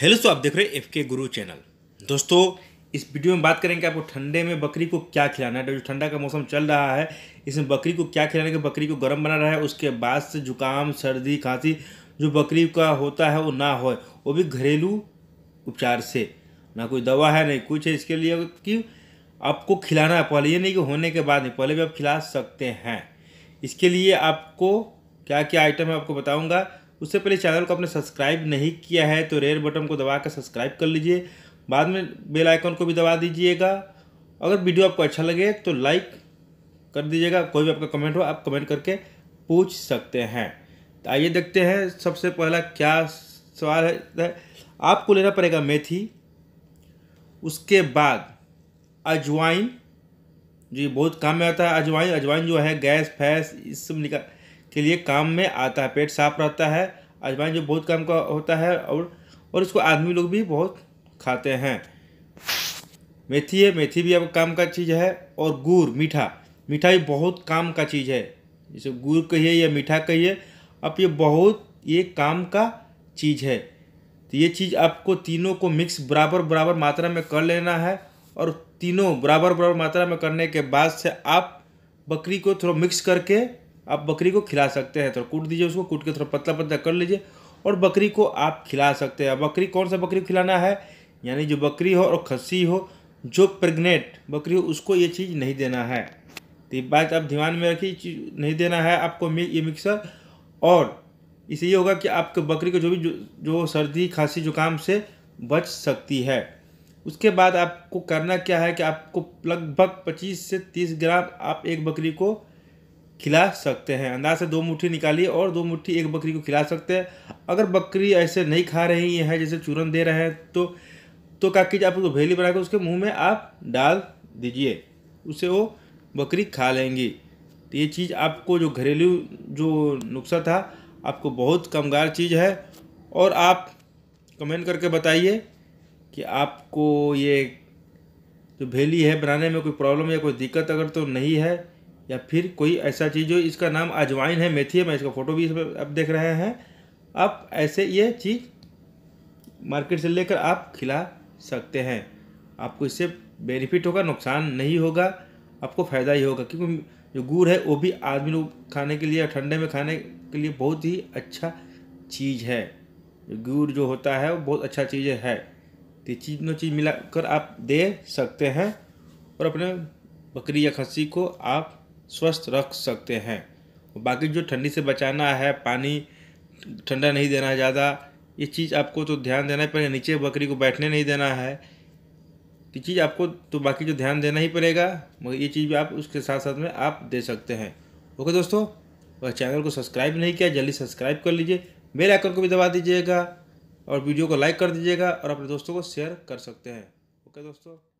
hello दोस्तों आप देख रहे हैं एफ के गुरु चैनल दोस्तों इस वीडियो में बात करेंगे आपको ठंडे में बकरी को क्या खिलाना है तो जो ठंडा का मौसम चल रहा है इसमें बकरी को क्या खिलाने के बकरी को गर्म बना रहा है उसके बाद से जुकाम सर्दी खांसी जो बकरी का होता है वो ना हो वो भी घरेलू उपचार से ना कोई दवा है नहीं कुछ है इसके लिए कि आपको खिलाना है पहले ये नहीं कि होने के बाद नहीं पहले भी आप खिला सकते हैं इसके लिए आपको क्या क्या आइटम है आपको बताऊँगा उससे पहले चैनल को आपने सब्सक्राइब नहीं किया है तो रेड बटन को दबा कर सब्सक्राइब कर लीजिए बाद में बेल आइकन को भी दबा दीजिएगा अगर वीडियो आपको अच्छा लगे तो लाइक कर दीजिएगा कोई भी आपका कमेंट हो आप कमेंट करके पूछ सकते हैं तो आइए देखते हैं सबसे पहला क्या सवाल है आपको लेना पड़ेगा मेथी उसके बाद अजवाइन जी बहुत काम में आता है अजवाइन अजवाइन जो है गैस फैस इस सब निकाल के लिए काम में आता है पेट साफ रहता है अजवाइन जो बहुत काम का होता है और और इसको आदमी लोग भी बहुत खाते हैं मेथी है मेथी भी अब काम का चीज़ है और गुड़ मीठा मीठा भी बहुत काम का चीज़ है जैसे गुड़ कहिए या मीठा कहिए अब ये बहुत ये काम का चीज़ है तो ये चीज़ आपको तीनों को मिक्स बराबर बराबर मात्रा में कर लेना है और तीनों बराबर बराबर मात्रा में करने के बाद से आप बकरी को थोड़ा मिक्स करके आप बकरी को खिला सकते हैं तो कूट दीजिए उसको कूट के थोड़ा पतला पतला कर लीजिए और बकरी को आप खिला सकते हैं बकरी कौन सा बकरी खिलाना है यानी जो बकरी हो और खस्सी हो जो प्रेग्नेंट बकरी हो उसको ये चीज़ नहीं देना है तो बात आप ध्यान में रखिए चीज़ नहीं देना है आपको ये मिक्सर और इससे ये होगा कि आपके बकरी को जो भी जो, जो सर्दी खांसी जुकाम से बच सकती है उसके बाद आपको करना क्या है कि आपको लगभग 25 से 30 ग्राम आप एक बकरी को खिला सकते हैं अंदाज से दो मुट्ठी निकालिए और दो मुट्ठी एक बकरी को खिला सकते हैं अगर बकरी ऐसे नहीं खा रही है जैसे चूरन दे रहे हैं तो तो क्या कीजिए आप उसको भेली बनाकर उसके मुंह में आप डाल दीजिए उसे वो बकरी खा लेंगी तो ये चीज़ आपको जो घरेलू जो नुस्खा था आपको बहुत कमगार चीज़ है और आप कमेंट करके बताइए कि आपको ये जो भेली है बनाने में कोई प्रॉब्लम या कोई दिक्कत अगर तो नहीं है या फिर कोई ऐसा चीज़ हो इसका नाम अजवाइन है मेथी है मैं इसका फ़ोटो भी इसमें आप देख रहे हैं आप ऐसे ये चीज़ मार्केट से लेकर आप खिला सकते हैं आपको इससे बेनिफिट होगा नुकसान नहीं होगा आपको फ़ायदा ही होगा क्योंकि जो गुड़ है वो भी आदमी लोग खाने के लिए ठंडे में खाने के लिए बहुत ही अच्छा चीज़ है गुड़ जो होता है वो बहुत अच्छा चीज़ है तो चीज दोनों चीज़ मिलाकर आप दे सकते हैं और अपने बकरी या खस्सी को आप स्वस्थ रख सकते हैं बाकी जो ठंडी से बचाना है पानी ठंडा नहीं देना है ज़्यादा ये चीज़ आपको तो ध्यान देना ही पड़ेगा नीचे बकरी को बैठने नहीं देना है ये चीज़ आपको तो बाकी जो ध्यान देना ही पड़ेगा मगर ये चीज़ भी आप उसके साथ साथ में आप दे सकते हैं ओके दोस्तों अगर चैनल को सब्सक्राइब नहीं किया जल्दी सब्सक्राइब कर लीजिए बेल आइकन को भी दबा दीजिएगा और वीडियो को लाइक कर दीजिएगा और अपने दोस्तों को शेयर कर सकते हैं ओके दोस्तों